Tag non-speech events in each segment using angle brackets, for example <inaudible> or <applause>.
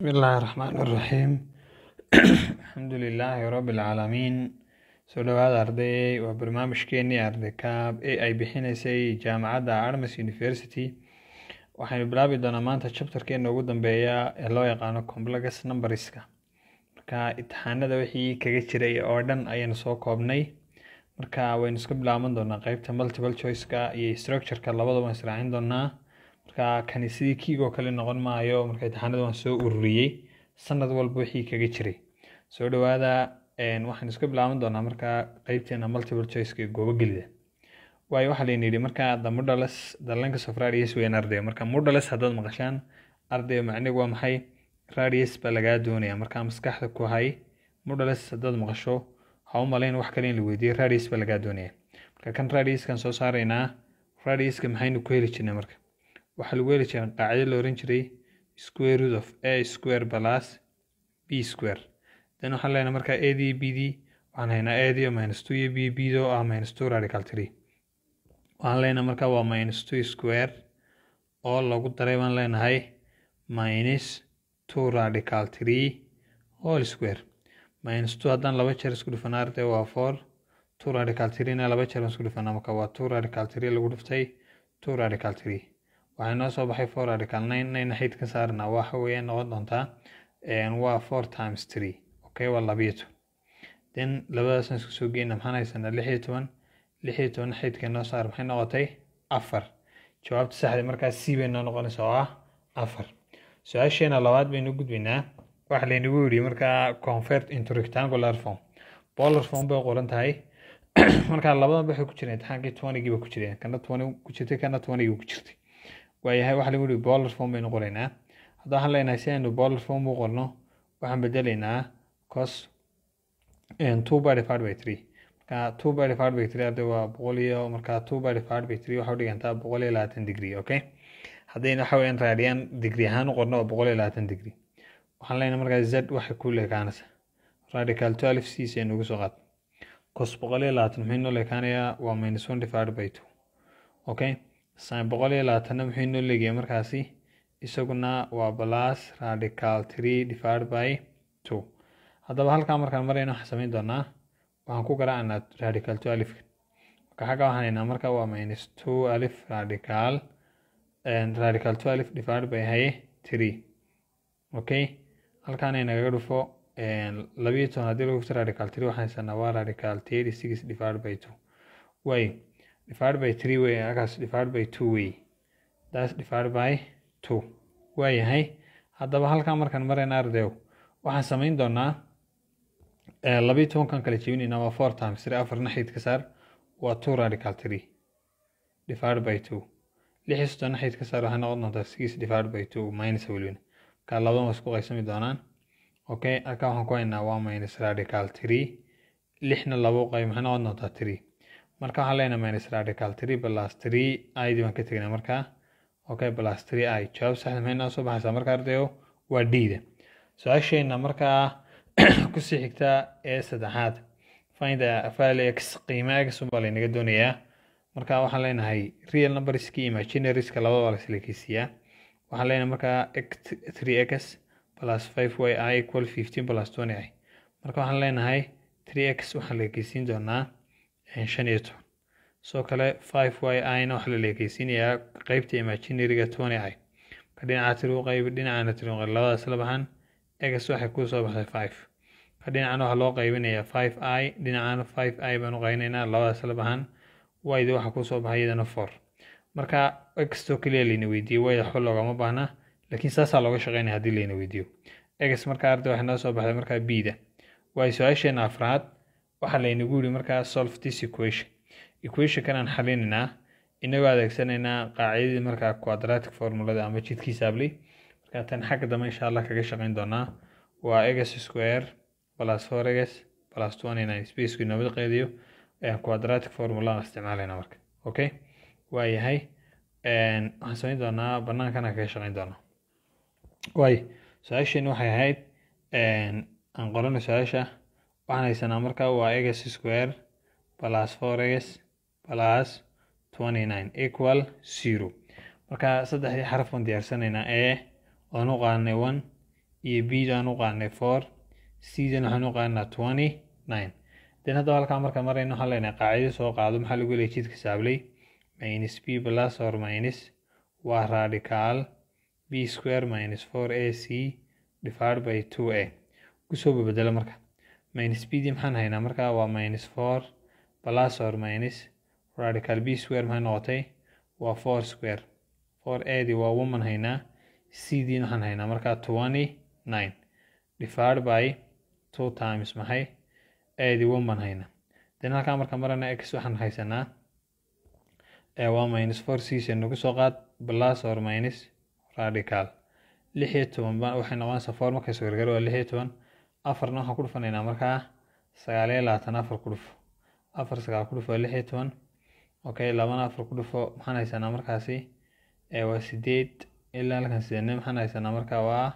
بسم الله الرحمن الرحيم الحمد لله رب العالمين soo dhowaad ardayey waa barnaamijkeenii ardaykaab ee ay bixinaysay jaamacadda armis university waxaynu bilaabi doonaa maanta jabtarkeena ugu dambeeya ee loo yaqaano complex numberska marka itixaanada wixii kaga jiray oo dhan ayaanu soo koobnay marka waynu iska bilaaban doonaa qeybta multiple choiceka iyo structureka labadaba israacin doonaa marka kani kiigoo kale noqon maayo marka imtixaanada waan soo ururiyey sanad walba wixii kaga jiray soo dhawaada waxaan iska bilaaban doonaa marka qeybteena multiple choiceka ee goobogelida waayo waxaa layna yidhi marka the modales dhalanka of radius weyn ardaya marka modales haddaad maqashaan ardaya macnigu waa maxay radius baa lagaa doonaya marka maskaxda ku hay modales haddaad maqasho ha malayn wax kale in la weydiiyo radius baa lagaa doonaya marka kan radiuskan soo saaraynaa radiuska maxaynu ku heli jirnay marka waxaa lagu heli jiraa qaacida la oran jiray square root of a square plus b square then waxaan leenahay markaa a d b d waxaan haynaa a d oo minus two iyo b b d oo ah minus two radical three waxaan leenahay markaa waa minus two square oo lagu daray baan leenahay minus two radical three whole square minus two haddaan laba jeer isku dhifanaa ardee waa four two radical three-na laba jeer baan isku dhifanaa marka waa two radical three lagu dhiftay two radical three waxaa noo soo baxay four radical nine nine hayd ka saarna waxa weeye noqon doontaa waa four times three okay waa labiyo toban then labadaasaan isku soo geyna maxaan haysanaa lix iyo toban lix iyo toban xaydka noo saar maxay noqotay afar jawaabta saxda markaas c bay noo noqonaysa oo ah afar su-aasheena labaad baynu gudbaynaa waxa laynagu yidhi markaa convert into rectangular form polar form bay qoran tahay <clears throat> markaa labadan waxay ku jireen imtixaankii twanigiiba ku jireen kana twani ku jirtay kana twanigiiba ku jirtay waayahay waxa lagu yihi bolar form baynu qoraynaa hadda waxaan si aynu bolar form u qorno waxaan bedelaynaa cos two by divided by three marka two by divided by three hadda waa boqol iyo marka two by divided by three waxaa udhigantaa boqol iyo labaatan degree okay haddayna waxa weyaan raadiyaan degree ahaan u qorno waa boqol iyo labaatan degree waxaan leenahay markaa z waxay ku leekaanaysa radical twelve c aynu uga soo qaad cos boqol iyo labaatan maxay noo leekaanayaa waa minus one divided by two okay saan boqol iyo labaatana wuxuu inoo leegaya markaasi isaguna waa plus radical three divided by two haddaba halkaa markaan marayna waxaan samayn doonaa waxaan ku garaacnaa radical two alifka marka xagga waxaan haynaa marka waa minus two alif radical radical two alif divided by haye three okay halkaana inaga dhufo labiyo toban haddii lagu fito radical three waxaan haysanaa waa radical thirty six divided by two waayo divided by three wey halkaas divided by two wey thats divided by two waayahay haddaba halkaan markaan maraynaa ardew waxaan samayn doonaa eh, labayo tobankan kala jebinaynaa waa four times three afarna xayd ka saar waa two radical three divided by two lix iyo soddonna saar waxay noqon doontaa six divided by two minus welwin markaa labadan waa isku qaysami doonaan okay halkaa waxaan ku haynaa waa minus radical three lixna labo qeyb maxay noqon doontaa three marka waxaan leenahay minus radical three plus three id baan ka tegnaa markaa okay plus three i jawaab saxda maxay soo baxaysaa marka ardayo waa d su-aasheenna markaa <clears throat> kusii xigtaa ee saddexaad find val x qiimo x ubaa laynaga doonayaa marka waxaan leenahay real numberski imaginariska labadaba laslekeysiiyaa waxaan leenahay markaa three x plus five y i equal fifteen plus twenty i marka waxaan leenahay three x waxaan lekeysiin doonaa shan sidoo kale five y ina waxaa la leekeysiinayaa qeybta imaginariga toban ay marka dhinaca tiruqayb dhinacana tiruqayb labadaas labahan egas waxay ku soo baxday five marka dhinacan waxaa loo qaybinayaa five i dhinacan five i baan u qaynaynaa labadaas labahan wayda waxaa ku soo baxay iyadana four marka egastoo keliya layna weydiiyey wayda waxba loogama baahna laakiin saasaa looga shaqeynaya haddii layna weydiiyo egas marka arday waxay noo soo baxday markaa b-da waay su-aasheena afraad waxaa laynagu yiri markaa solve this equation equationkanaan xalinaynaa inagoo adeegsanaynaa qaacidadii markaa quadratic formulada ama jidkiisa abley markaa tan xagga dambe insha allah kaga shaqayn doonaa waa egs square plus four egs plus one inaan spaceki nabad qeydiyo quadratic formulaan isticmaalayna marka okay waayahay waxaan samayn doonaa banaankanaan kaga shaqayn doonaa waayo su-aasheeni waxay ahayd aan qorano su-aasha waxaan haysanaa marka waa x square plus four x plus twenty nine equal zero marka saddexdii xaraf baan diyaarsanaynaa e waan u qaanay one iyo b daan u qaanay four c waxaan u qaanaa twenty nine den haddaba halkaa marka marayno waxaan leenahay qaacido soo qaado maxaa lagu leeyay jidka saablay minus b plus or minus waa radical b square minus four a c divided by two a kusoo babedela marka minus b d maxaan haynaa markaa waa minus four plus or minus radical b square maxay noqotay waa four square four a d waa woman haynaa c d maxaan haynaa markaa twenty nine divided by two times maxay a woman haynaa then halkaa marka marana x waxaan haysanaa waa minus four c nagu soo qaad plus or minus radical lix iyo toban waxay noqonaysaa four markay soo waa lix iyo toban afarna waxaan ku dhufanaynaa markaa sagaaliyo labaatan afar ku dhufo afar sagaal ku dhufo lix iyo toban okay labana afar ku dhufo maxaan haysanaa markaasi waa sideed ilaa halkan sideedna maxaan haysanaa markaa waa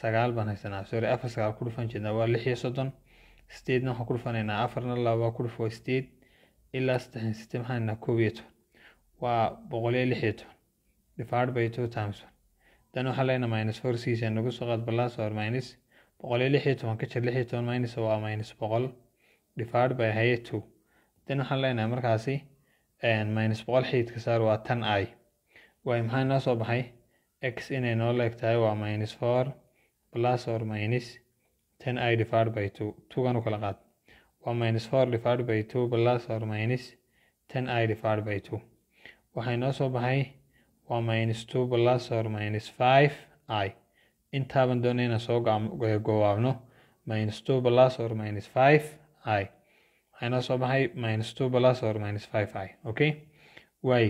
sagaal baan haysanaa sorry afar sagaal ku dhufan jeedna waa lix iyo soddon sideedna waxaan ku dhufanaynaa afarna laba ku dhufo waa sideed ilaa saddexna sideed maxaan haynaa koob iyo toban waa boqol iyo lix iyo toban divided by two times one dan waxaa leenaa minus four siisa nagu soo qaad balaas or minus boqoliyo lix iyo tobanka jir lix iyo toban minus waa minus boqol divided by haya two then waxaan leenahay markaasi eh, minus boqol xididka saar waa tan i waay maxaa noo soo baxay x inay noo leeg waa minus four plus or minus ten i divided by two tugan u kala qaad waa minus four defard by two plus or minus ten i divided by two waxay noo soo baxay waa minus two plus or minus five i intaaban doona inaan soo goobaabno minus two plus or minus five i waxaa inoo soo baxay minus two plus or minus five i okay waay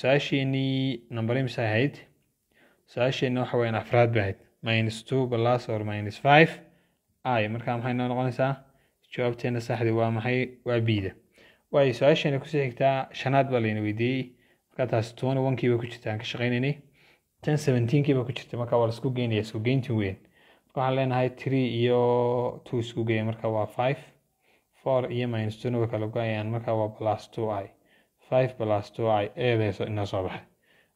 su-aasheenii number imisa ahayd su-aasheenii waxa weyaan afraad ba ahayd minus two plus or minus five i markaa maxay noo noqonaysaa jawaabteena saxdi waa maxay waa biida waay su-aasheena kusii xigtaa shanaad baa layna weydiiyey markaa taas tony one ku jirta ka shaqaynaynay tan seventeen-kii ba ku jirtay marka waa la geynaya isku geynti weyn marka waxaan leenahay three iyo two isku geeya marka waa five four iyo minus two nawa kala go-ayaan marka waa plus two i five plus two i eedeeso inoo soo baxay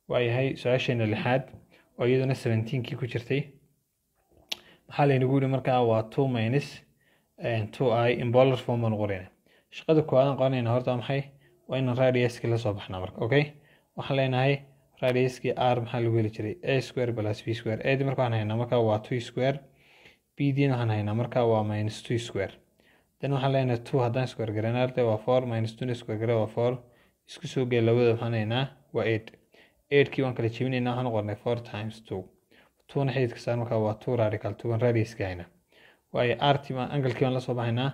waayahay su-aasheena lixaad oo iyaduna seventeen-kii ku jirtay maxaa laynagu yidhi markaa waa two minus eh, two i imbolar form baan qorayna shaqada koowaadaan qoranayna horta maxay waa inaan radiaski la soo baxnaa marka okay waxaan leenahay radiskii r maxaa lagu heli jiray a square plus b square ad markaan haynaa markaa waa two square b d waxaan haynaa markaa waa minus two square dan waxaan leenahay two haddaan square garanarte waa four minus two square gare waa four isku soo gee labada waxaan haynaa waa eight eightkii waan kala jebinaynaa waxaan qornay four times two twona xididka saar markaa waa two radical tuwan radiskii haynaa waayo rt angalkii baan lasoo baxaynaa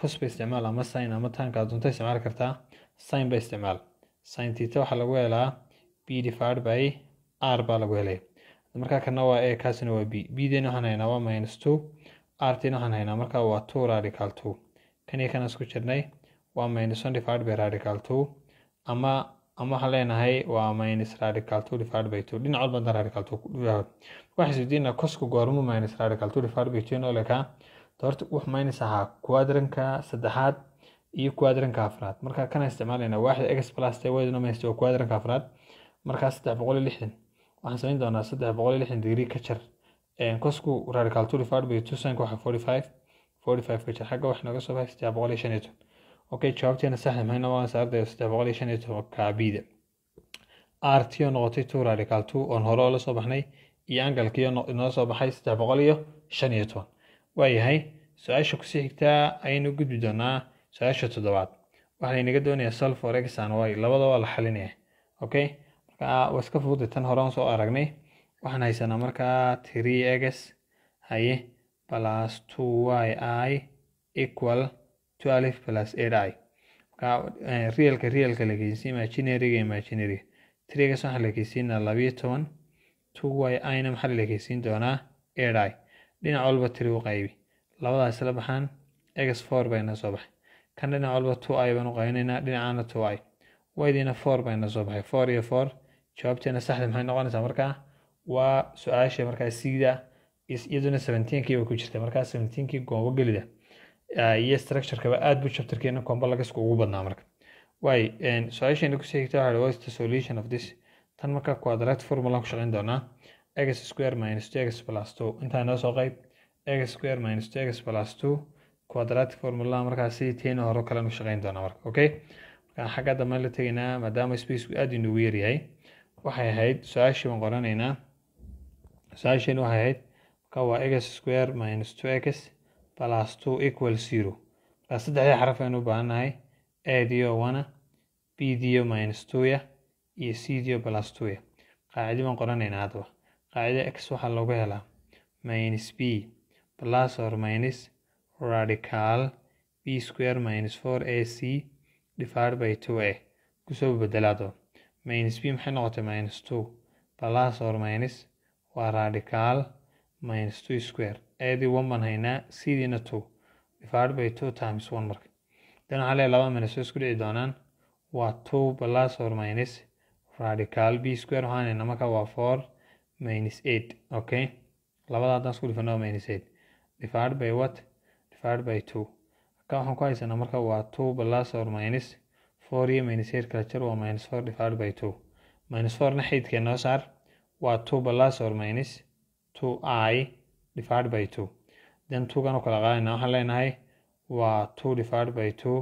cos ba isticmaal ama sin ama taankaa doonta isticmaali kartaa sin ba isticmaal sin tita waxaa lagu helaa b divided by r baa lagu helay markaa kana waa a kaasina waa b b dina waxaan haynaa waa minus two r waxaan haynaa markaa waa two radical two kaniyo kana isku jirnay waa minus one divided by radical two ama ama waxaan leenahay waa minus radical two divided by two dhinacood badan radical two waxaa isweydiinaa koska minus radical two divided by two inoo lekaa wax minus ahaa kuadranka saddexaad iyo kuadranka afraad marka kana isticmaalayna waaxda x plus tawayaduna minus waa kuadranka afraad markaa saddex boqol iyo lixdan waxaan samayn doonaa saddex boqol iyo lixdan digrii ka kosku radical two divided by two forty five forty five ka xagga waxaa nooga soo baxay saddex boqol iyo shan iyo toban okay jawaabteena saxda maxay noqonaysaa ardayda saddex boqol iyo shan iyo toban kaabiida rt oo noqotay two radical two oon hore oo la soo baxnay iyo angalkiioo inoo soo baxay saddex boqol iyo shan iyo toban waayahay su-aasha kusii xigtaa ayaynu gudbi doonaa su-aasha toddobaad waxaa laynaga doonayaa solve y labada waa la xalinayaa okay marka waa iska fududa tan hore soo aragnay waxaan haysanaa markaa three x haye plus two y i equal twelve plus eight i marka eh, realka realka la geysiin imaginariga imaginariga three x waxaa la geysiinaa labiyo toban two y i maxaa la geysiin doonaa eight i dhinac walba three u qaybi labadaa isla baxaan x four bayna soo baxay kan dhinac walba two i baan u qaybinaynaa dhinacaana two i y four bayna soo baxay four iyo four jawaabteena saxda maxay noqonaysaa markaa waa su-aasha markaa siida iyaduna seventeenkii bay ku jirta markaa seventeenkii goobo iyo structurekaba aad buu chapterkeena koomba lagaska ugu badnaa marka waay su-aashayna kusii xigta waxaa what the solution of this tan markaa quadratic formulaan ku shaqayn doonaa x square minus two x plus two intaa noo soo qayb x square minus two x plus two quadratic formula markaa sidii teena hore kalean u shaqayn doonaa marka okay markaa xagga dambe la tegaynaa maadaama spacegu aad inoogu yaryahay waxay ahayd su-aashii baan qoranaynaa su-aashiina waxay ahayd marka waa x square minus two x plus two equal zero markaa saddexda xaraf ayaan u baahannahay a dio one b dio minus two ya iyo c dio plus two ya qaacido baan qoranaynaa haddaba qaacida x waxaa loogu helaa minus b plus or minus radical b square minus four a c divided by two a kusoo bedela haddaba minus b maxay noqotay minus two plus or minus waa radical minus two square aadii one baan haynaa cdiina two divided by two times one marka dan waxaa leeyahay laba minus way isku dhici doonaan waa two plus or minus radical b square waxaan haynaa marka waa four minus eight okay labada haddaan isku dhifano waa minus eight divided by what divided by two ka waxaan ku haysanaa marka waa two plus or minus four iyo minus eight kala waa minus four divided by two minus fourna xaydkee noo saar waa two plus or minus two i divided by two then two-ganu kala qaadayna waxaan leenahay waa two divided by two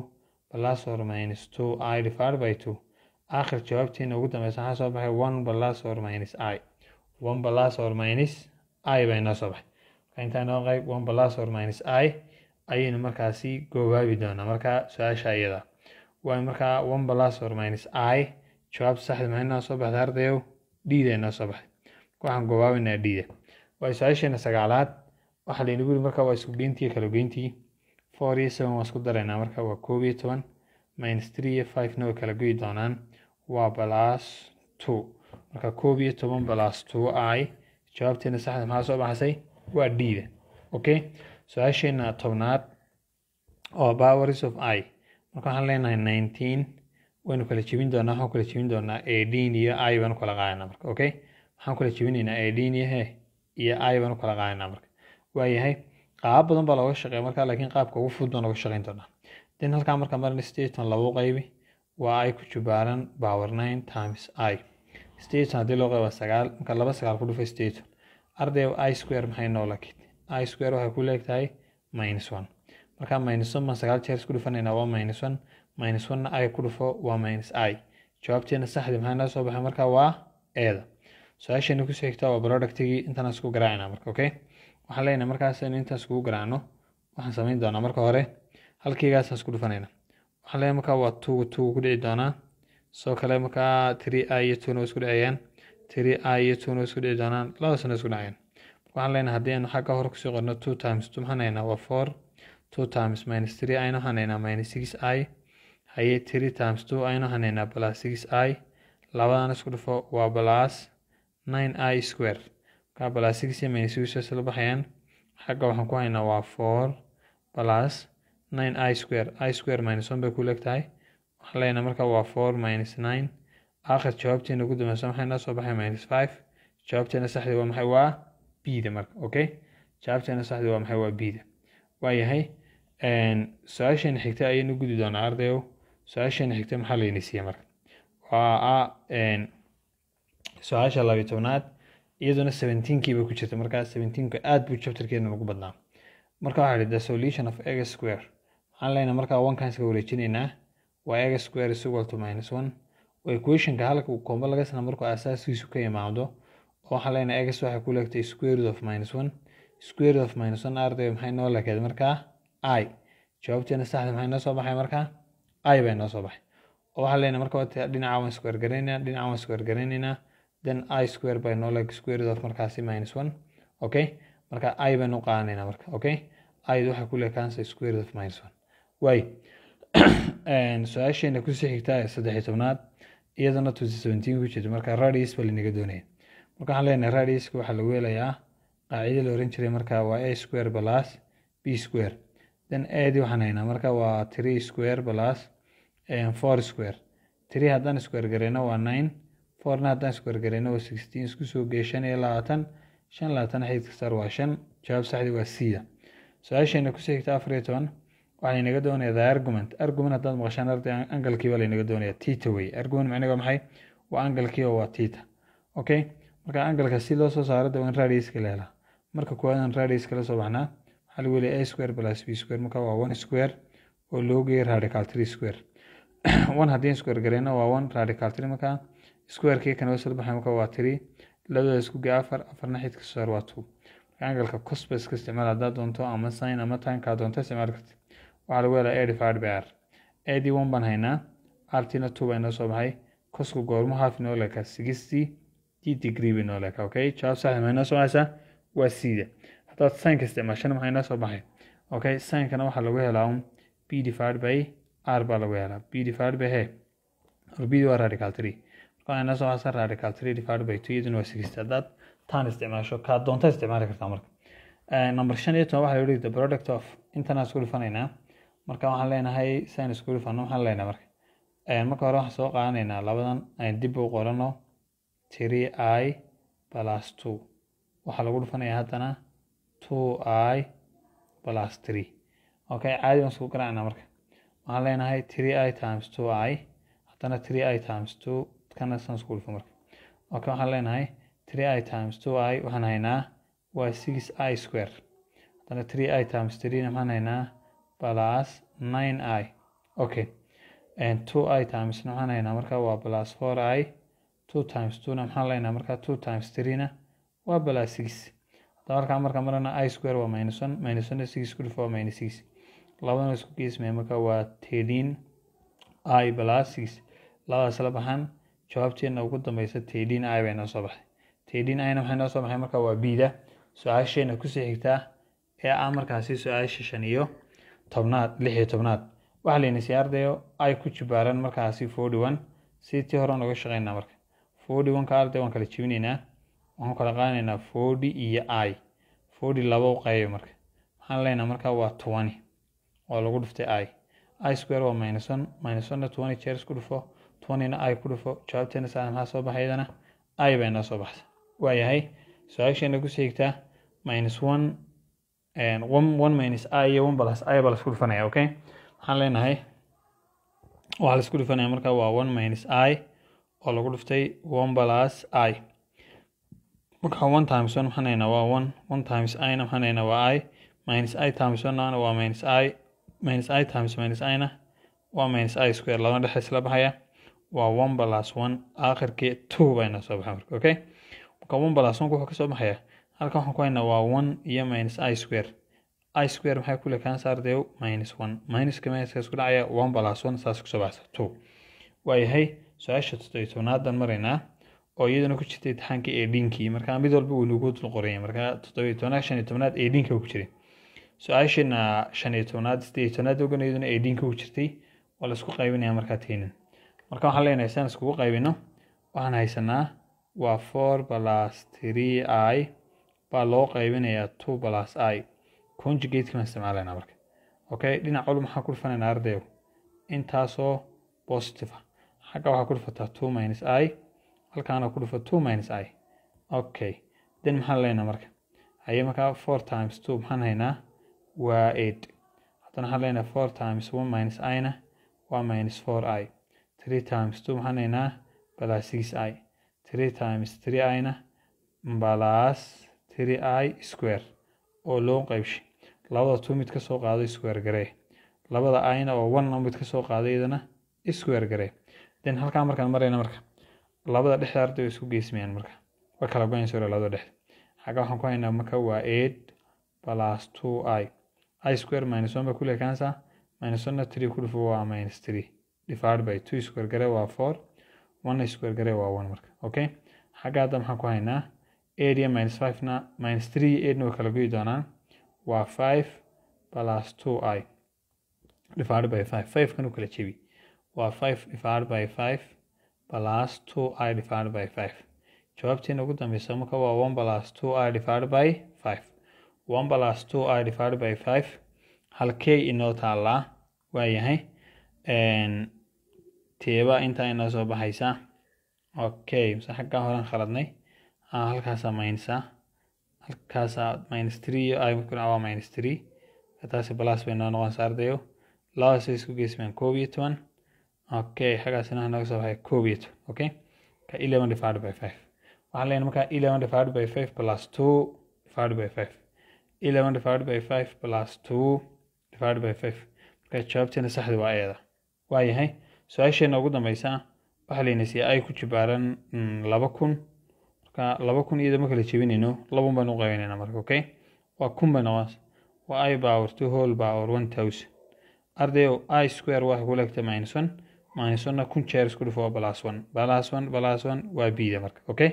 plus or minus two i divided by two aakhir jawaabtiina ugu dambeysa waxaa soo baxay one plus or minus i one plus or minus i bay noo soo baxay marka intaa noo qayb one plus or minus i ayaynu markaasi goobaabi doonaa marka su-aasha iyada waa markaa one plus or minus i jawaab saxda maxay noo soo baxday ardayow dhiidaa noo soo baxday waxaan gobaabaynaa dhiida waa su-aasheena sagaalaad waxaa laynagu yiri marka waa isku geyntii kala geyntii four iyo seven waa isku daraynaa marka waa koob iyo toban minus three iyo five na way kala goyi doonaan waa plus two marka koob iyo toban plus two i jawaabteena saxda maxaa soo baxsay waa dhiida okay su-aasheena tobnaad oo powers of i marka waxaan leenahay nineteen waynu kala jebin doonaa waxaan kala jebin doonaa eighteen iyo i baan ukala qaadanaa marka okay waxaan kala jebinaynaa eighteen yahe iyo i baan ukala qaadanaa marka waayahay qaab badan baa looga shaqeeya marka laakiin qaabka ugu fudud baan looga shaqayn doonaa then halkaa marka marin stagetan lagu qaybi waa i ku jubaalan power nine times i stagetan haddii loo qayba sagaal marka laba sagaal ku dhufa stagetan arday i square maxay noo lakid i square waxay ku leegtahay minus one markaa minuson one sagaal jeer isku dhufanaynaa waa minus one minus one i ku dhufo waa minus i jawaabteena saxda maxaa noo soo baxay markaa waa eeda su-aashani kusoo xigtaa waa productigii intaan isku garaacina marka okay waxaan leenahay markaas in intaan iskugu garaacno waxaan samayn doonaa marka hore halkaygaasaan isku dhufanayna waxaan leenahay markaa waa tuugu tuugu ku dhici doonaa soo kale markaa three i iyo twona isku dhicayaan three i iyo twona isku dhici doonaan labadaasna isku dhacayaan waxaan leenahay haddii aanu xagga hore kusoo qorno two times two maxaan haynaa waa four two times minus three aynu haneynaa minus six i haye three times two aynu haneynaa plus six i labadan isku dhufo waa plus nine i square markaa plus six iyo minus six isla baxayaan xagga waxaan ku haynaa waa four plus nine i square i square minus one bay ku leegtahay waxaan leenahay markaa waa four minus nine aakhir jawaabteena ugu dambeysa maxay noo soo baxay minus five jawaabteena saxdi waa maxay waa b marka okay jawaabteena saxdi waa maxay waa b-da waayahay su-aashana xigta ayaynu gudi doonaa ardayo su-aashana xigta maxaa laynisiiya marka waa ah su-aasha labiy tobnaad iyaduna seventeenkii bay ku jirta markaa seventeenka aad buu chapterkeedna ugu badnaa marka waxaa idhi the of x square maxaan leynaa markaa onkan iska wareejinaynaa waa x square is equal to minus one oo equationka halka koombo laga sana markuu asaaskiisu ka imaado oo waxaan leynaa x waxay ku square root of minus one square root of minus one arday maxay noo leekeed markaa i jawaabteena saxda maxay noo soo baxay markaa i bay noo soo baxay oo waxaa leenahay marka dhinaca waan isku ergareynaynaa dhinaca waan isku ergareynaynaa then i square by no square of markaasi minus one okay marka i baynu qaadanaynaa marka okay id waxay ku leekaansa square of minus one waay <clears throat> su-aasheena kusii xigta ee tobnaad iyadana twenty seventeen ku jirta marka radius baa linaga doonaya marka waxaan leenahay radiuska waxaa lagu helayaa qaacidii la oran jiray marka waa a square plus b square then aadii waxaan haynaa marka waa three square plus four square three haddaan square gareyno waa nine fourna haddaan square gareyno waa sixteen isku soo iyo labaatan shan e labaatan xididka sar waa shan jawaab saxdii waa c su-aasheena ku seegta afar iyo toban waxaa inaga doonaya the argument argument haddaad maqashaan arday angalkiiba lainaga doonaya tita wey argument macniga maxay waa angalkiiba waa tita okay marka angalka si loo soo saaro de radiska la marka koowaad radiska la soo baxnaa hal weli a square plus b square marka waa one square oo loo geeyay radical three square <clears throat> one haddii square gareyna waa one radical three marka squarekii kanoo sal baxay marka waa three labadooda isku gee afar afarna xidka saar waa two angalka cos iska isticmaal haddaa doonto ama sin ama tankaa doonto isticmaal kartid waxaa lagu helaa a divided by r a d one baan haynaa artina two baa inoo soo baxay cosku goormo half inoo leeka sixty d degree bay inoo leeka okay jawaab sax ma inoo soo haysaa waa siida hadaad sineka isticmaashana maxaa inaa soo baxay okay sinkana waxaa lagu helaa b um, divided by r baa lagu helaa b divided by he or bd waa radical three marka radical three divided by two iyaduna waa sixty hadaad tan isticmaasho kaa doonta isticmaali kartaa marka eh, number shan iyo toban waxaa lagu the product of intanaa isku dhifanaynaa marka waxaan leenahay saan isku dhifano maxaan leenahay marka eh, marka hore waxaan soo qaadanaynaa labadan dib u qorano three i plus two waxaa lagu dhifanayaa haddana two i plus tree okay caadi baan isku garaacnaa marka waxaan leenahay tree i times two i haddana tree i times two kana san isku dhufo marka okay waxaan leenahay tree i times two i waxaan haynaa waa six i square haddana tree i times threena maxaan haynaa plus nine i okay and two i timesna maxaan haynaa marka waa plus four i two times two na maxaan leenahay marka two times threena waa plus six dabarka marka marana i square waa minus one minus one six ku dhufo minus six labadana isku geesmaya marka waa thirteen i plus six labadaas la baxaan jawaabteenna ugu dambeysa thirteen i bay noo soo baxay thirteen i-na maxay noo soo baxay marka waa bida su-aasheenna kusii xigtaa ee ah markaasi su-aasha shan iyo tobnaad lix iyo tobnaad waxaa layna sii ardayo i ku jibaaran markaasi forty one si tii hore nooga shaqeynaa marka forty one ka arday waan kala jibinaynaa waxaan kala qaadanaynaa forty iyo i forty laba u qaybi marka maxaan leenaha marka waa twenty oo lagu dhuftay i i square waa minus one minus one na twenty jeer isku dhufo twentyna i ku dhufo jawaabteena saa maxaa soo baxaydana i bay noo soo baxda waayahay su-aasheena ku siigtaa minus one one minus i iyo one plus i baa laisku dhufanaya okay maxaan leenahay waxaa laisku dhufanaya marka waa one minus i oo lagu dhuftay one plus i marka one times one maxaan haynaa waa one one times i na waa i minus i times one waa minus i minus i times minus i waa minus i square labana dhexe isla baxaya waa one plus one aakhirkii two bayna soo baxay marka okay marka one plus one wuxuu ka baxaya halkan waxaan ku haynaa waa one iyo minus i square i square maxay ku lekaan saardeew minus one minuska minuska isku dhacaya one plus one saas kusoo baxaysa two waayahay su-aasha toddobiyo tobnaadan maraynaa oo iyaduna ku jirta itixaankii eedhinkii markaa mid walba wuu nagu qoraya markaa toddobiyo tobnaad shan iyo tobnaad eedhinka ku jiray su-aashiina shan iyo tobnaad sideed iyo tobnaad ogan iyaduna eedhinka ku jirtay waa laisku qaybinaya markaa teenin marka waxaan leenahay saan iskugu qaybino waxaan haysanaa waa four plus three i baa loo qaybinayaa two plus i conjugate kaan isticmaalaynaa marka okay dhinac walba maxaan ku dhufanaynaa ardayo intaasoo positive ah xagga waxaa ku dhufataa two minus i halkaana ku dhufo two minus i okay then maxaan leynaa marka haye markaa four times two maxaan haynaa waa eight haddana waxaan leynaa four times one minus i-na waa minus four i three times two maxaan haynaa balaa six i three times three i-na balas three i square oo loo qeybshay labada two mid ka soo qaado square garee labada i-na oo one na mid ka soo qaado iyadana square garee then halkaa markaan marayna marka labada dhexda arda way isku geesmayaan marka way kala goyn sore labada dhexda xagga waxaan ku haynaa marka waa eight plus two i i square minus one ba kule cancer minus one na three ku dhufo waa minus three divided by two square gare waa four one square gare waa one marka okay xagga hadda maxaan ku haynaa eight iyo minus five na minus three iyo eight na way kala goyi doonaan waa five plus two i divided by five five kan u kala jebi waa five divided by five plus two i divided by five jawaabteena ugu dambeysa marka waa one plus two i divided by five one plus two i divided by five halkey inoo taalaa waayahay teeba intaa inoo soo baxaysa okay mase xaggaa horaan khaladnay halkaasa maynsaa halkaasa minus three iyo i markuna waa minus three taasi plus bay noo noqonaysa ardayo labadaas isku geysmaan koob iyo toban okay xaggaasina naga soo baxay koob iyo toban okay ka eleven divided by five waxaan leenahay markaa eleven divided by five plus two divided by five eleven divided by five plus two divided by five markaa jawaabteena saxda waa eeda waa yahay su-aasheena ugu dambeysa waxaa laynasiiya ay ku jibaaran mm, laba kun marka laba kun iyadoo marka la jebinayno labun baynu u qaybanayna marka okay waa kun bay noqonaysa waa i power two whole power one thousand ardayow i square waxay ku leegta minus one minusona kun jeer isku dhufo balas one balas one balas one waa bida marka okay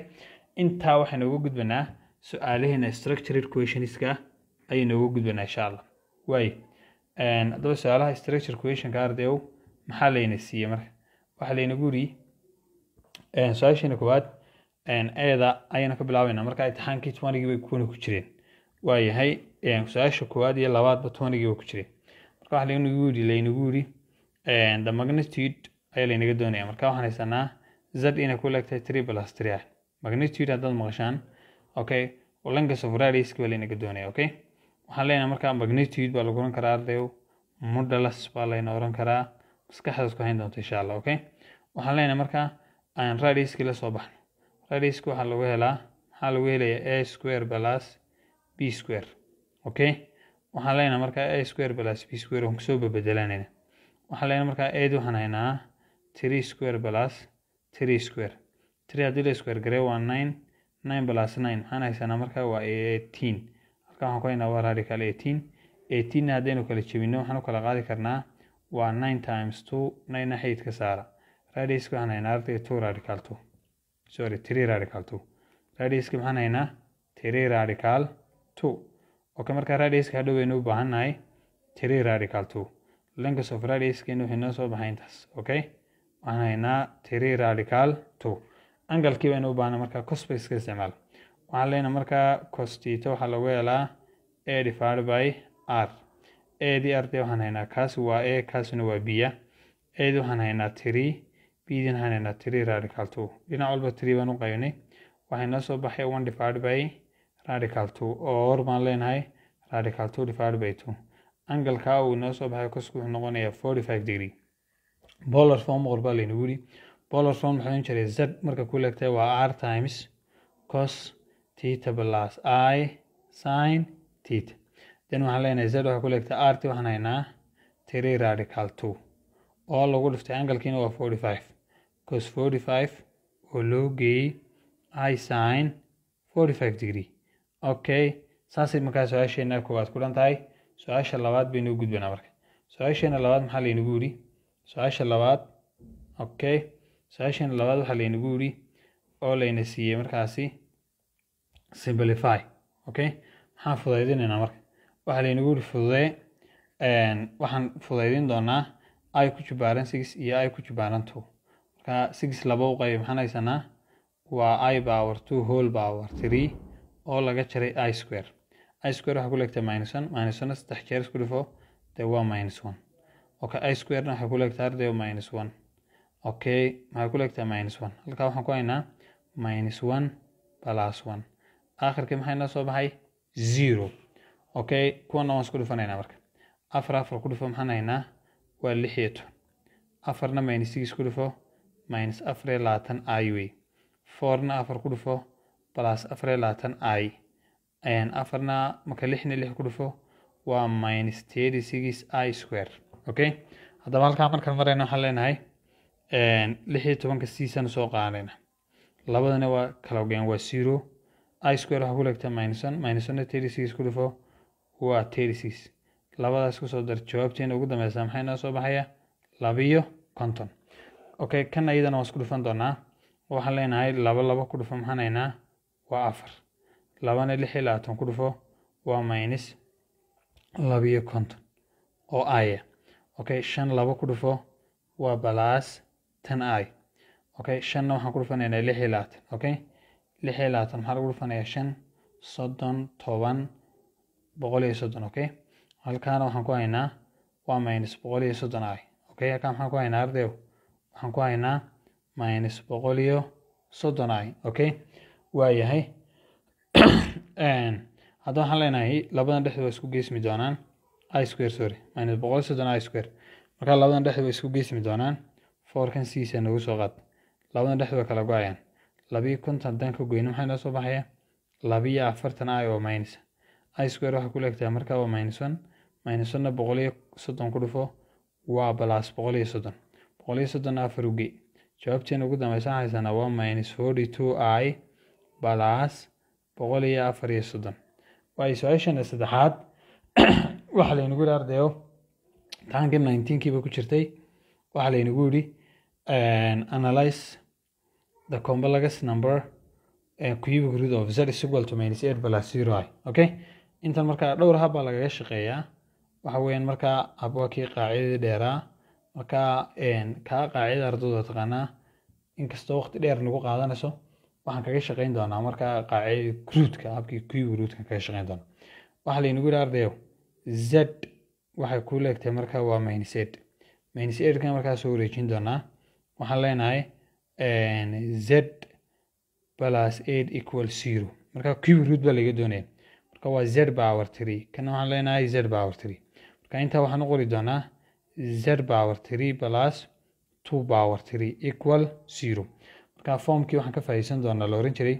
intaa waxaynu uga gudbanaa su-aalaheena structured questionska ayaynu uga gudbanaa insha allah waayo haddaba su-aalaha structure questionka ardayow maxaa layna siiye marka waxaa laynagu uri su-aashiina koowaad eeda ayaynu ka bilaabaynaa marka intixaankii tobanigii bay kuna ku jireen waayahay su-aasha koowaad iyo labaadba tobanigii ba ku jireen marka waxaa laynagu yiri laynagu yiri the magnitude ayaa laynaga doonaya marka waxaan haysanaa z inay ku leegtahay tree plus tree magnitude haddaad maqashaan okay langas of baa laynaga doonaya okay waxaan leenahay marka magnitude baa lagu karaa ardayow modulus baa layna oran karaa maskaxdaas ku hayn doonta insha allah okay waxaan leenahay marka aan radiuskii la soo baxno radiuska waxaa lagu helaa maxaa lagu helayaa a square plus b square okay waxaan leenahay marka a square plus b square waan kusoo bebedelanayna waxaan leenahay marka aid waxaan haynaa three square plus three square three haddii la square garee waa nine nine plus nine waxaan haysanaa markaa waa eighteen halkan waxaan ku haynaa waa radical eighteen eighteen haddaynu kala jebino waxaan u kala qaadi karnaa waa nine times two nine xididka saara radiska waxaan haynaa arday two radical two sorry three radical two radiska maxaan haynaa three radical two okay markaa radiska hadhow aynu u baahannahay three radical two linkas of radiska inuu hinoo soo baxay intaas okay waxaan haynaa tiri radical two angalkii baynu u baahna markaa cosbasiska isticmaal waxaan leynaa markaa costito waxaa lagu yeelaa a divided by r adii r dee waxaan haynaa kaasi waa a kaasina waa b adii waxaan haynaa tiri bdiin waxaan haynaa tiri radical two dhinac walba tiri baan u qaybnay waxay noo soo baxay one divided by radical two oo hor baan leenahay radical two divided by two angalkaa uu inoo soo baxay cosku wuxuu noqonayaa forty five degree bolarsom qorbaa layna weli bolarsom maxaa ohan jiray z marka ku leegtay waa r times cos teta plus i sin teta then waxaan leenahay z waxaa ku leegtay r waxaan haynaa three radical two oo lagu dhiftay angalkiina waa forty five cos forty five oo loo geeyey i sin forty five degree okay saasay markaa su-aasheenna koowaad ku dhan tahay su-aasha labaad baynoo gudbanaa marka su-aasheena labaad maxaa laynagu yidhi su-aasha labaad okay su-aashan labaad waxaa laynagu yidhi oo layna siiyey markaasi simplify okay maxaan fudaydinaynaa marka waxaa laynagu yidhi fududee waxaan fudaydin doonaa i ku jubaaran six iyo i ku jubaaran two marka six laba u qayb maxaan haysanaa waa i power two whole power three oo laga jaray i square i square waxaa ku legtay minus one minus one saddex jeer isku dhifo dee waa minus one okay i squarena waxay ku leegtahay ardayo minus one okay maxay ku leegtahay minus one halkaa waxaan ku haynaa minus one plus one aakhirkii maxay noo soo baxay zero okay kuwana waan isku dhufanaynaa marka afar afar ku dhufo maxaan haynaa waa lix iyo toban afarna minus six ku dhufo minus afariyo labaatan i wey fourna afar ku dhufo plus afariyo labaatan i afarna marka lixna lix ku dhufo waa minus tedisix i square okay haddaba halkaa markan marayna waxaan leenahay lix iyo tobanka siisaan soo qaadayna labadana waa kala ogeen waa zero i square ha ku leegta minuson minusonna thirty six ku dhufo waa thirty six labadaas kusoo dar jawaabteena ugu dambeysa maxaa inoo soo baxaya labiyo konton okay kan ayadana waa isku dhufan doonaa waxaan leenahay labo laba ku dhufo maxaan waa afar labana lix iyo labaatan ku dhufo waa minus labiyo konton oo aya okay shan laba ku dhufo waa balaas tan i okay shanna waxaan ku dhufanaynaa lix iyo labaatan okay lix iyo labaatan maxaa lagu dhufanayaa shan soddon toban boqol iyo soddon okay halkaana waxaan ku haynaa waa minus boqol iyo soddon i okay halkaa maxaan ku haynaa ardayo waxaan ku haynaa minus boqol iyo soddon i okay waa yahay <coughs> hadda waxaan leenahay labadan dhexdood waa isku geysmi doonaan i square sorry minus boqol soddon i square markaa labadan dhexdu way isku geysmi doonaan foorkan siisa nagu soo qaad labadan dhexdu way kala go-ayaan labiyo konton haddaan ka goyno maxaa inoo soo baxaya labiyo afartan i oo minus i square waxaa ku leegtahay markaa waa minus one minus onna boqol iyo soddon ku dhufo waa balaas boqol iyo soddon boqol iyo soddonna afar uge jawaabteena ugu dambaysa haysanaa waa minus forty two i balaas boqol iyo afar iyo soddon waayo su-aashana saddexaad waxaa laynagu yidhi ardayo taanki nineteenkiiba ku jirtay waxaa laynagu yidhi analyze the complex number e, cubic root of z is equal to minus eight plus zero i okay intan markaa dhowr hab lagaga shaqeeyaa waxa weeyaan markaa hab waa qaacidadii dheeraa markaa kaa qaacida ardayda taqaanaa inkastoo waqti dheer nagu qaadanayso waxaan kaga shaqeyn doonaa markaa qaacidadii ruutka habkii cubic rootka kaga shaqeyn doonaa waxaa laynagu yidhi ardayo z waxay ku leegtahay marka waa minus eight minus eightkan markaa soo wareejin doonaa waxaan leenahay z plus eight equal zero marka cube root baa laga doonaya marka waa z power three kana waxaan leenahay z power three marka intaa waxaan u qori doonaa z power three plus two power three equal zero marka formkii waxaan ka faa'iideysan doonaa la oran jiray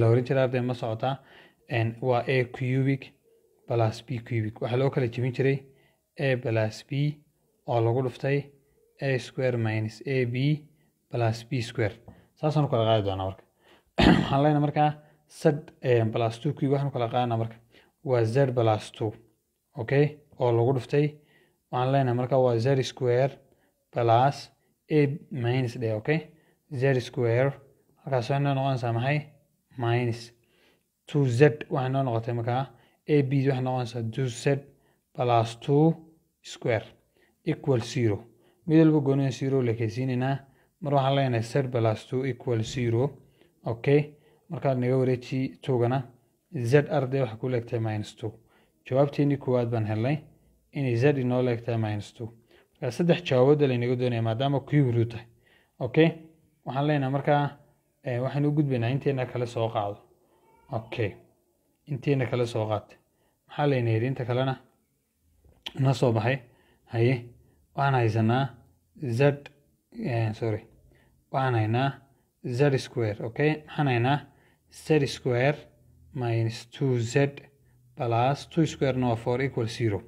la oran jiray ardayda ma socotaa waa a cubic balas b cubic waxaa loo kala jebin jiray a balas b oo lagu dhuftay a square minus a b balas b square saasaan kala qaadi doonaa marka <clears throat> waxaan leenahay markaa sad balas two cubic waxaan kala qaadanaa marka waa z balas two okay oo lagu dhuftay waxaan leenahay markaa waa z square balas a minus dhe okay z square halkaas waxay noo noqonaysaa maxay minus two z waxay noo noqotay markaa a b waxay noqonaysaa z plus two square equal zero mid walba gooniya zero lekeysiinaynaa mar waxaan leenahay z plus two equal zero okay markaad naga wareeji togana z arday waxay ku leegtahay minus two jawaabteennii koowaad baan helnay inay z inoo leegtahay minus two markaa saddex jawaabooda laynaga doonaya maadaama kii hurdu tahay okay waxaan leenahay markaa eh, waxaynu u gudbaynaa inteena kale soo qaado okay inteena kale soo qaatay maxaa layna yidhi inta kalena na soo baxay haye waxaan haysanaa z eh, sorry waxaan haynaa z square okay maxaan haynaa z square minus two z plus two squarena waa four equal zero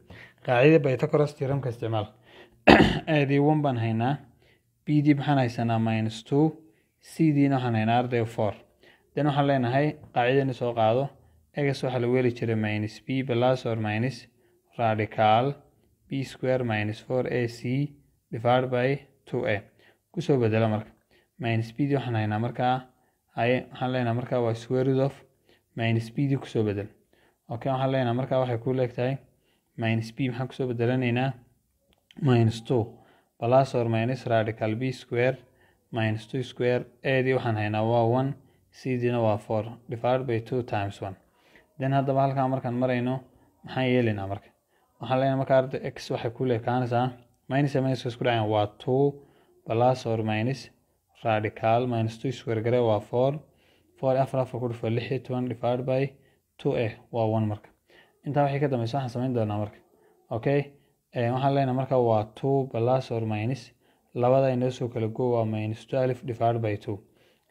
qaacidada bytacoros tiramka isticmaal aadii <clears throat> one baan haynaa b d maxaan haysanaa minus two c d waxaan haynaa arday four then waxaan leenahay qaacidani soo qaado egas waxaa lagu heli jiray minus b plus or minus radical b square minus four a c divided by two a kusoo bedela marka minus b waxaan haynaa markaa aye waxaan leenaha markaa waa square root of minus b kusoo bedel okay waxaan leenaha markaa waxay ku leegtahay minus b maxaan kusoo bedelanaynaa minus two plus or minus radical b square minus two square a dii waxaan haynaa waa one c diina waa four divided by two times one den haddaba halkaa markaan marayno maxaan yeelaynaa marka waxaan leenahay marka arda x waxay ku leekaanaysaa minus iyo minus isku dhacayaan waa two plus or minus radical minus two square gare waa four four afar afar ku dhufo lix iyo toban divided by two a waa one marka intaa waxay ka dambeysa waxaan samayn doonaa marka okay waxaan leenahay marka waa two plus or minus labada inoo soo kala go waa minus two alif divided by two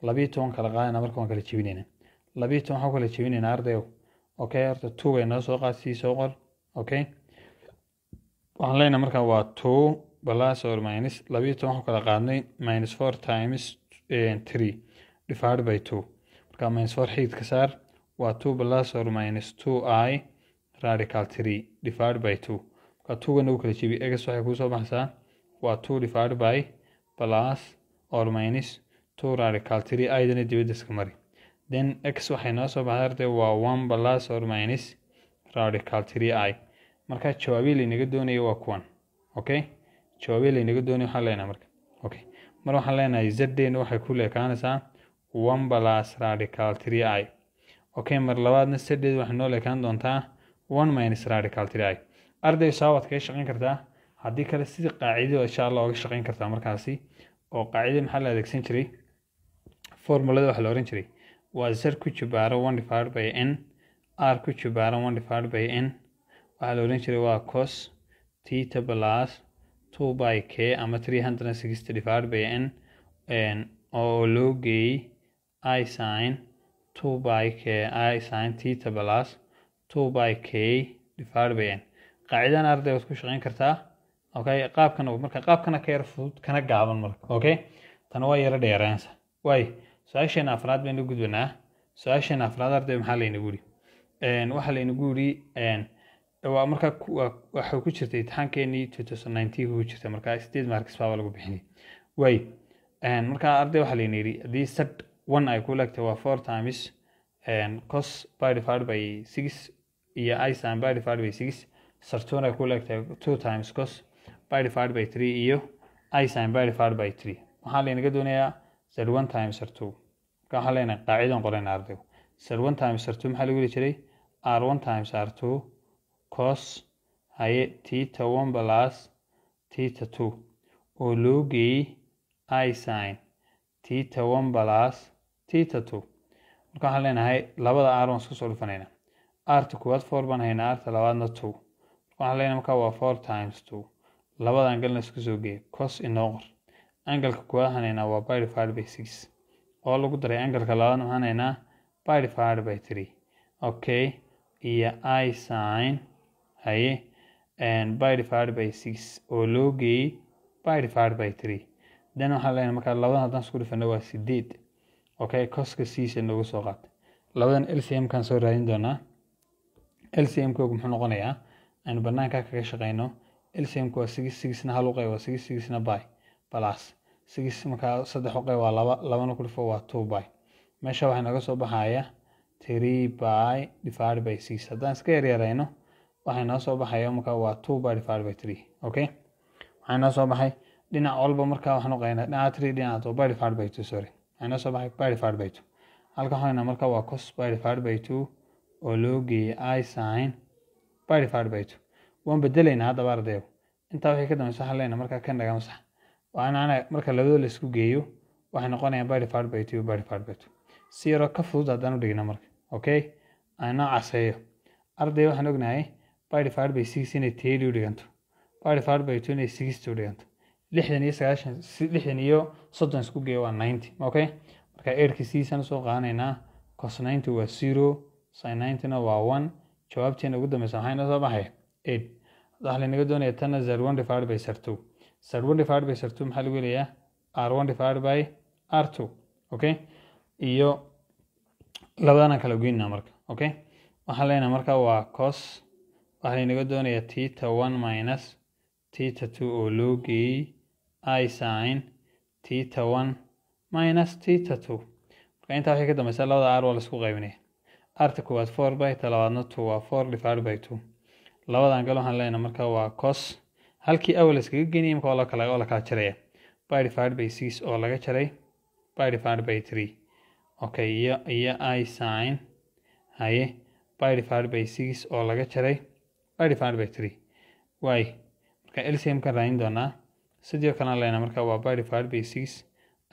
labiyo toban kala qaadana marka waan kala jebinayna labiyo toban waxaan kala jebinaynaa ardaygo okay horta two way noo soo qaad sii soo qor okay waxaan leenahay marka waa two plus or minus labiyo toban waxaan kala qaadnay minus four times eh, three divided by two marka minus four xigidka saar waa two plus or minus two i radical three divided by two marka two u kala jebi egas waxay kuusoo soo baxsaa waa two divided by plus or minus two radical three idana dibadda iska mari then x waxay noo soo baxda arte waa one plus or minus radical three i marka jawaabihii laynaga doonayo waa kuwan okay jawaabihii laynaga doonayo waxaan leenahay marka okay mar waxaan leenahay zadeena waxay ku leekaanaysaa one plus radical three i okay mar labaadna zadeed waxay noo leekaan doontaa one minus radical three i arday saawaad kaga shaqayn kartaa haddii kale sidii qaacidada insha allah oga shaqayn kartaa markaasi oo qaacidada maxaa la adeegsan jiray formulada waxa la oran jiray waa zer ku jibaaro one divided by n r ku jibaaran one divided by n waxaa la odhan jiray waa cos theta plus two by k ama three hundred and sixty divided by n oo loo geeyey i sin two by k i sin theta plus two by k divided by n qaacidan arday waad ku shaqeyn kartaa okay qaabkana marka qaabkana ka yar fudud kana gaaban marka okay tana waa yaro dheereensa waayo su-aasheena afraad baynu gudbanaa su-aasheena afraad arday maxaa laynagu yiri waxaa laynagu yiri waa markaa waxa ku jirta imtixaankeenii ku jirta markaa sideed marks lagu bixinay way markaa arday waxaa layna yiri haddii sad one ay ku leegtay waa four times cos by divided by six iyo isan by by six sarton ay ku leegtahay two times cos by divided by three iyo isan by by three waxaa laynaga doonayaa salwan times hmm. maxaa lagu heli jiray r one times cos haye tita one plus tita oo loo geeyey isin tita one plus tita two marka waxaan leenahay labada r waan isku soo dhufanayna arta koowaad four baan haynaa arta labaadna two marka waxaan leenahay marka waa four times two labadaan galna isku soo geeyay cos inoo qor angalka koowaad waxaan haynaa waa pi divided by six oo lagu daray angalka labaadna waxaan haynaa pi divided by three okay iyo i sign haye pi divided by six oo loo geeyey pi divided by three then waxaan lenahay markaa labadan haddaan isku dhifano waa sideed okay coska siisa noogu soo qaatay labadan lcm soo raadin doonaa lcm muxuu noqonayaa aynu banaanka kaga shaqeyno lcm waa six sixna hal uqeyb waa six sixna by plus six markaa saddex uqe waa laba labana ku waa two by meesha waxaa naga soo baxaya three by divided by six haddaan iska yaryarayno waxaa noo soo baxaya markaa waa two by divided by three okay waxaa noo soo baxay dhinac walba markaa waxaan uqeynaa dhinaca three dhinaca two by divided by two sorry waxaa noo soo baxay by divided by two halka waxaan markaa waa cos by divided by two oo loo geeyay i sign by divided by two waan bedelaynaa haddaba ardayo intaa wixii ka dambaysa waxaan leenahay markaa kan dhagaamasax waa marka labadoo la isku geeyo waxay noqonayaan by divide by two by divide by two si yaroo ka fudud haddaan u dhigna marka okay aanoo caseeyo arday waxaan ognahay by divide by six inay teedi u dhiganto by divide by two inay sixty u dhiganto lixdan iyo sagaashan lixdan iyo soddon isku geeyo waa ninety okay marka eerkii usoo qaadanaynaa cos ninety waa zero sin ninetyna waa one jawaabteena ugu dambeysa maxaa inoo soo baxay eight waxaa laynaga doonaya tanna zal one divide by sar Z1 lagu helayaa R1 divided by r iyo labadan kala goynaa marka okay waxaan leenahay marka waa cos waxaa inaga doonayaa theta 1 minus theta 2 oo loo geeyey i sin theta 1 minus theta 2 marka intaa waxay ka dambaysaa labada r waa laisku qaybinaya arta koowaad 4 by ta labaadna 2 waa 4 divided by 2 labadan gal waxaan leenahay marka waa cos halkii awal laskaga geenayay marka oo lakala oo lakala jaraya by divided by six oo laga jaray by divided by three okay iyo iyo i sign haye by by six oo laga jaray by by three waay marka lcm kan doonaa sidii oo kalena marka waa by divided by six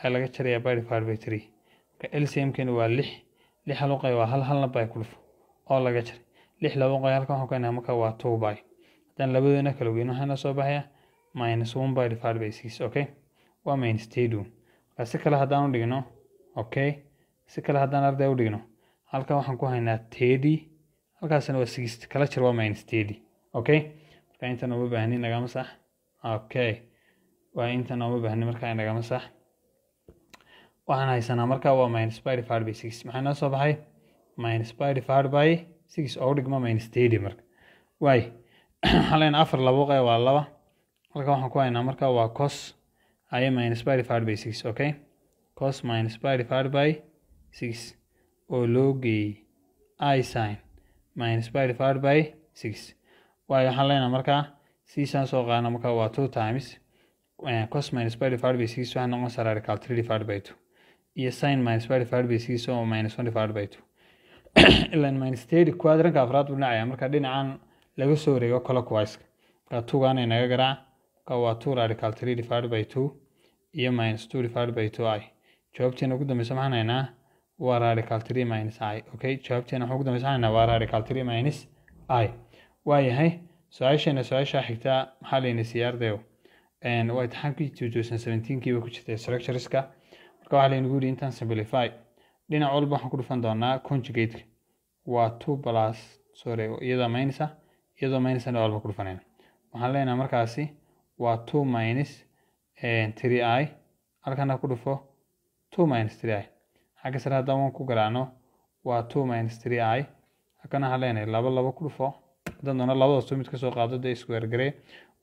ay laga jaraya by divided by three marka lcm waa lix lix haluqay waa hal halna by oo laga jaray lix labuqay halkan waxaan ku marka waa two by haddaan labadoona kala weyn waxaana soo baxaya minus one by divided by six okay waa minus two do si kale haddaan u dhigno okay si kale haddaan arday u dhigno halkan waxaan ku haynaa tedi halkaasna waa six kala jir waa minus tedi okay marka intan uma baahnin nagama sax okay waa intan uma baahnin marka nagama sax waxaan haysanaa marka waa minus by divided by six maxaa noo soo baxay minus by divided by six oo u dhigma minus tedi marka waay <clears throat> halen afar labo qey waa laba halka waxaan ku haynaa marka waa cos i minus by divided by six okay cos minus by divided by six oo loo geeyey i sin minus by divided by six waayo waxaan leenaha markaa siisaan soo qaadana markaa waa two times eh, cos minus by divided by six waxaa noqon saraa radical three divided by two iyo sin minus by divided by six oo minus one divided by two <clears throat> ilan minus thirty quadranka afraad buu dhinacayaa marka dhinacan laga soo wareego clockwise-ka markaa inaga garaac marka waa two radical three divided by two iyo minus two divided by two i jawaabteena ugu dambeysa maxaan haynaa waa radical three minus i okay jawaabteena waxaan ugu dambeysa maxaan haynaa waa radical three minus i waa yahay su-aasheena su-aashaa xigtaa maxaa laynay siyaardayo waa taxankii tuutuusan seventeenkiiba ku jirtay structureska marka waxaa laynagu yidhi intaan simplify dhinac walba waxaan ku dhufan doonaa conjugate waa two plus sorry iyada minus ah iyadoo minus an alba ku waxaan leenahay markaasi waa two minus eh, three i halkana ku dhufo two minus three i xagga sare haddaan waan ku garaacno waa two minus three i halkana waxaan leenahay laba laba ku dhufo haddaan doono labadaasu mid kasoo qaado dee square er garee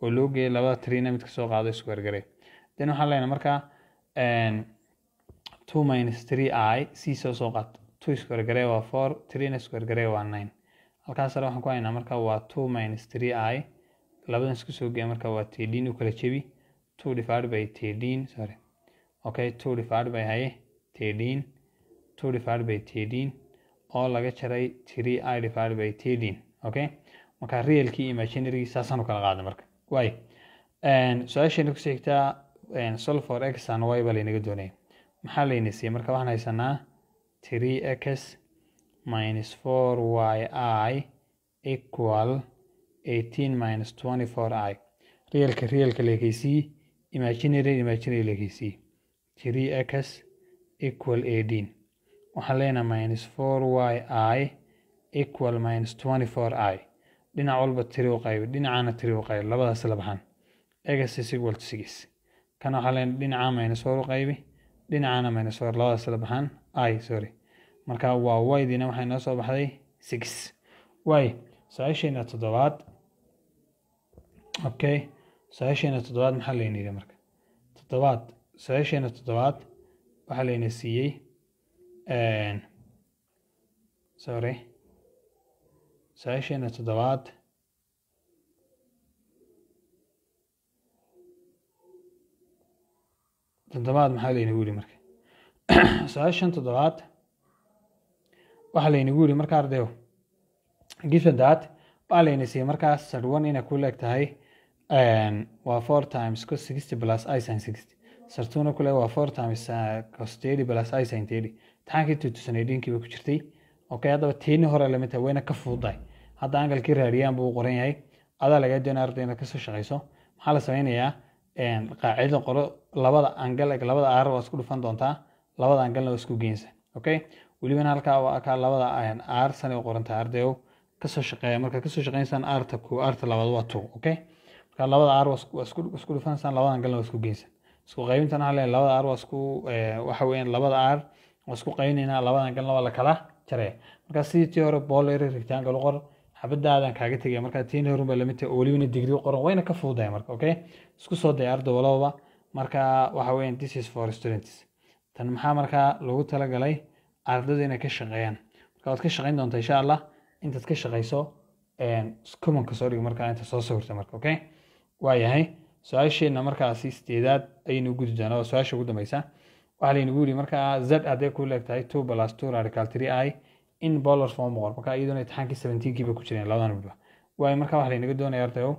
oo loo geeyay labada treena mid kasoo qaado square er garee then waxaan leenahay markaa eh, two minus three i c soo qaad two square er garee waa four treena square garee waa nine halkaas sare waxaan ku haynaa marka waa two minus three i labadan isku soo geeya marka waa tdin u kala jebi two divided by tdin sorry okay two divided by haye tdin two divided by tdin oo laga jaray three i divided by tdin okay marka reelkii imaginary saasaan u kala qaada marka waay su-aashayna kusii xigtaa for x an wayba laynaga doonaya maxaa laynasiiyey marka waxaan haysanaa three x minus 4yi equal 18 minus 24i reelka reelka leekaysii imaginary imaginary leekaysii 3x equal 18 waxaan leenahay minus 4yi equal minus 24i dhinac walba tiri u qaybi dhinacana tiri u qaybi labadaas la baxan x is equal to 6 kana waxaan leenahay dhinaca minus 4 u qaybi dhinacana minus 4 labadaas la baxan i sorry marka waa waydina waxay noo soo baxday six way su-aasheena toddobaad okay su-aasheena toddobaad maxaa layna yidhi marka toddobaad su-aasheena toddobaad waxaa layna siiyey sorry su-aasheena toddobaad toddobaad maxaa layna wili marka su-aashan <clears throat> toddobaad waxaa laynagu yiri marka ardayo given that waxaa markaa markaas sarwan inay ku leeg tahay ehm, waa four times cos sixty plus i sixty sartuna ku waa four times ah, cos thirty plus i sin taxaankii two thousand ku jirtay okay haddaba tiini hore lamid wayna ka fududahay hadda angalkii raariyaan buu qoran yahay adaa lagaa doonaya arday inaad kasoo shaqayso maxaa la sameynayaa ehm, qaacidada qoro labada angal labada arar waa isku dhufan doontaa labada angalna waa isku geensa okay welibana halkaa waa arkaa labada ayan aartan u ardayow kasoo shaqeeya markaa kasoo shaqeynsan aarta ko aarta labaad waa tuuq okay marka labada aar waa isku labadan galna waa isku geysan isku qaybintan waxaa labada aar waa eh, waxa weeyaan labada aar waa isku qaybinaynaa labadan galna waa la kala jaraya marka sidii tii hore boolo ere rectangle qor xabadaadan kaaga tegaya marka tiin horun baa lamid tahay oo welibana digri qoran wayna ka fududahay marka okay isku soo day arda walowba marka waxa weeyaan this is for students tan maxaa markaa loogu talagalay ardada inay ka shaqeeyaan marka waad ka shaqeyn doonta insha allah intaad ka shaqeyso commenka soo dhig markaa inta soo sawirta marka okay waayahay su-aasheenna markaasi sideedaad ayaynu gudi doonaa oo su-aasha ugu dambeysa waxaa laynagu yidhi markaa z hadday kuu leegtahay two plus two radical three i in bolar form boqol marka iyaduna imtixaankii seventeenkii bay ku jireen labadan gudba waayo marka waxaa laynaga doonaya ardayo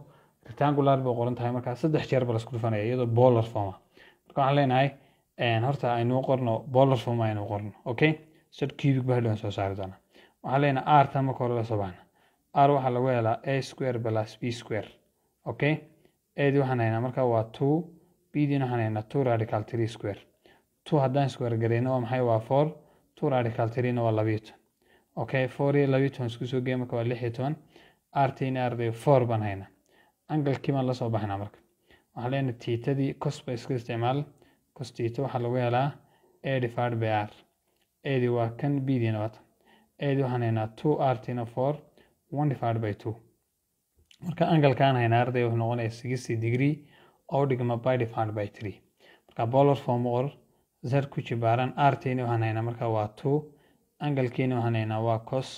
rectangular bay qoran tahay markaa saddex jeer baa lasku dhufanaya iyadoo bolar forma marka waxaan leenahay horta aynu qorno bolar form aynu qorno okay sad cubic bahdhoan soo saari doona waxaan leenaha r ta marka la soo baxna r waxaa lagu helaa a square plus b square okay adi waxaan haynaa marka waa two bdina waxaan haynaa two radical three square two haddaan square gareyno waa maxay waa four two radical threena waa labiyo toban okay four iyo labiyo toban isku soo geeya marka waa lix iyo toban r tina four baan haynaa angalkii baan baxnaa marka waxaan leenahay tiitadii cos iska isticmaal cos tiita waxaa lagu helaa a divided by r adi waa kan bd labaatan adi waxaan haynaa two artina for one divided by two marka angalkaan haynaa arday wuxuu noqonaya sixty degree oo dhigma by divided by three marka bolar form or ku jibaaran artina waxaan haynaa marka waa two angalkiina waxaan haynaa waa cos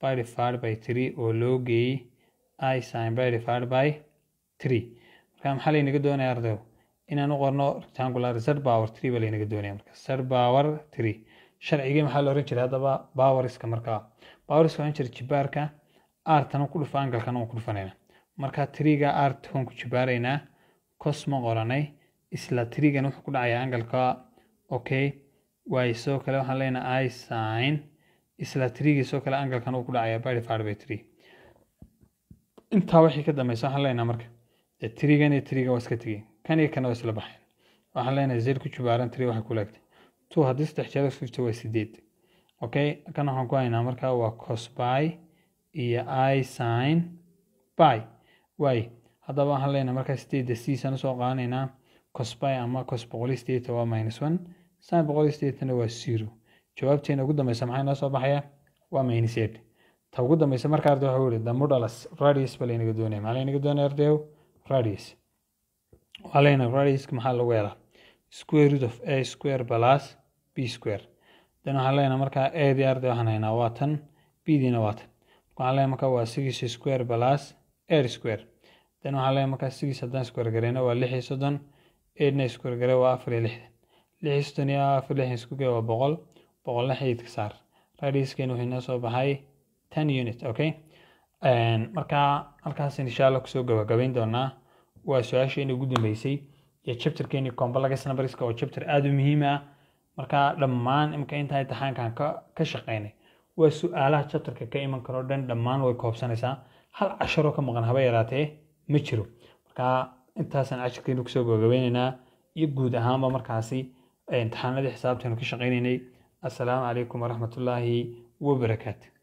by divided by three oo loo geeyey i sin by divided by three marka maxaa laynaga doonaya ardayo inaan u qorno rectangular zar power three baa laynaga doonaya marka zar power three sharcigii maxaa la oran jiray haddaba bawariska markaa bawariska oran jiray jibaarka aartana ku dhufa angalkana waan ku dhufanayna markaa tiriga aart waan ku jibaaraynaa cosmo qoranay isla tirigana wuxuu ku dhacaya angalka okay waayo sidoo kale waxaan leenaha isign isla tirigii sidoo kale angalkana uu ku dhacaya bidifard by tree intaa wixii ka dambaysa waxaan leenaha marka tirigan iyo tiriga waa iska tegey kan iyo kana waa isla baxeen waxaan leenahay zed ku jibaaran tiri waxay ku laagtay two haddii saddex jeeda fifty waa sideed okay kan waxaan ku haynaa markaa waa cosby iyo i sign by waay haddaba waxaan leenahay markaa sideedda siisaan usoo qaadanaynaa cosby ama cos boqol sideedta waa minus one sin boqol sideedtana waa zero jawaabteena ugu dambeysa maxaa inoo soo baxaya waa minus eight ta ugu dambeysa markaa arday waxa yihi the modulus radius baa laynaga doonaya maxaa laynaga doonaya ardayow radius waxaa leenahay radiuska maxaa lagu yeelaa square root of a square plus b square dan waxaan leenahay markaa a d r waxaan haynaa waa tan b dina waa tan waxaan leenahay markaa waa sigiis square plus r square dan waxaan leenahay markaa sigiis haddaan square gareyno waa lix iyo soddon eedna square gare waa afar iyo lixdan lix iyo soddon iyo afar lixdan isku gee waa boqol boqolna xidid saar radiuskeena wuxuu inoo soo baxay ten unit okay markaa halkaas insha allah kusoo gabagabayn doonaa waa su-aashii inay ugu dambeysay iyo chapterkeeni combalaga snabariska oo chapter aada u muhiim ah markaa dhammaan imika intaa tixaankaan ka shaqaynay waa su-aalaha chabtarka ka iman karoo dhan dhammaan way koobsanaysaa hal casharoo ka maqan haba yaraatee ma jiro markaa intaasaan cashirkeenu kusoo gabagabeynaynaa iyo guud ahaanba markaasi imtixaanadii xisaabteenu ka shaqaynaynay assalaamu calaykum waraxmatullaahi wabarakaatu